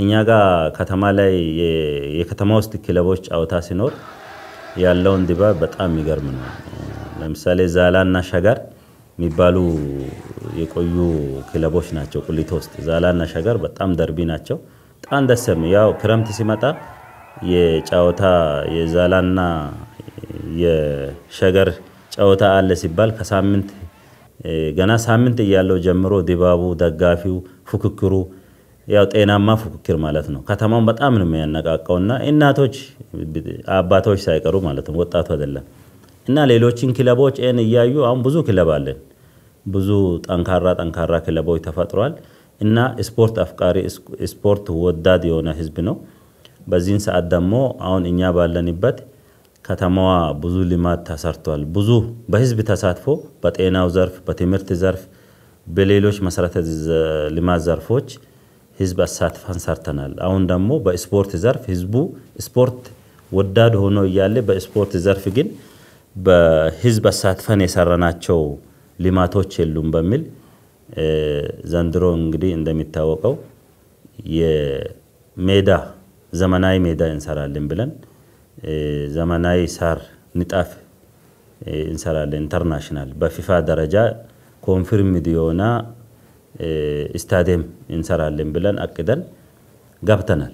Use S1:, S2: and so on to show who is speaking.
S1: እኛ ጋር ከተማ ላይ የከተማ ውስጥ ክለቦች ጨዋታ ሲኖር ያለውን ድባብ በጣም የሚገርም ነው። ለምሳሌ ዛላ እና ሸገር የሚባሉ የቆዩ ክለቦች ናቸው ቁሊቶ ውስጥ። ዛላ እና ሸገር በጣም ደርቢ ናቸው። በጣም ደስ ያው ክረምት ሲመጣ የጨዋታ የዛላና የሸገር ጨዋታ አለ ሲባል ከሳምንት ገና ሳምንት እያለው ጀምሮ ድባቡ፣ ደጋፊው፣ ፉክክሩ ያው ጤናማ ፉክክር ማለት ነው። ከተማውን በጣም ነው የሚያነቃቀውና እናቶች አባቶች ሳይቀሩ ማለት ነው ወጣቱ አይደለም እና ሌሎችን ክለቦች ን እያዩ አሁን ብዙ ክለብ አለን። ብዙ ጠንካራ ጠንካራ ክለቦች ተፈጥሯል እና ስፖርት አፍቃሪ ስፖርት ወዳድ የሆነ ህዝብ ነው። በዚህን ሰዓት ደግሞ አሁን እኛ ባለንበት ከተማዋ ብዙ ልማት ተሰርቷል። ብዙ በህዝብ ተሳትፎ በጤናው ዘርፍ፣ በትምህርት ዘርፍ፣ በሌሎች መሰረተ ልማት ዘርፎች ህዝብ አሳትፈን ሰርተናል። አሁን ደግሞ በስፖርት ዘርፍ ህዝቡ ስፖርት ወዳድ ሆኖ እያለ በስፖርት ዘርፍ ግን በህዝብ አሳትፈን የሰራናቸው ልማቶች የሉም በሚል ዘንድሮ እንግዲህ እንደሚታወቀው የሜዳ ዘመናዊ ሜዳ እንሰራለን ብለን ዘመናዊ ሳር ንጣፍ እንሰራለን ኢንተርናሽናል በፊፋ ደረጃ ኮንፊርምድ የሆነ ስታዲየም እንሰራለን ብለን አቅደን ገብተናል።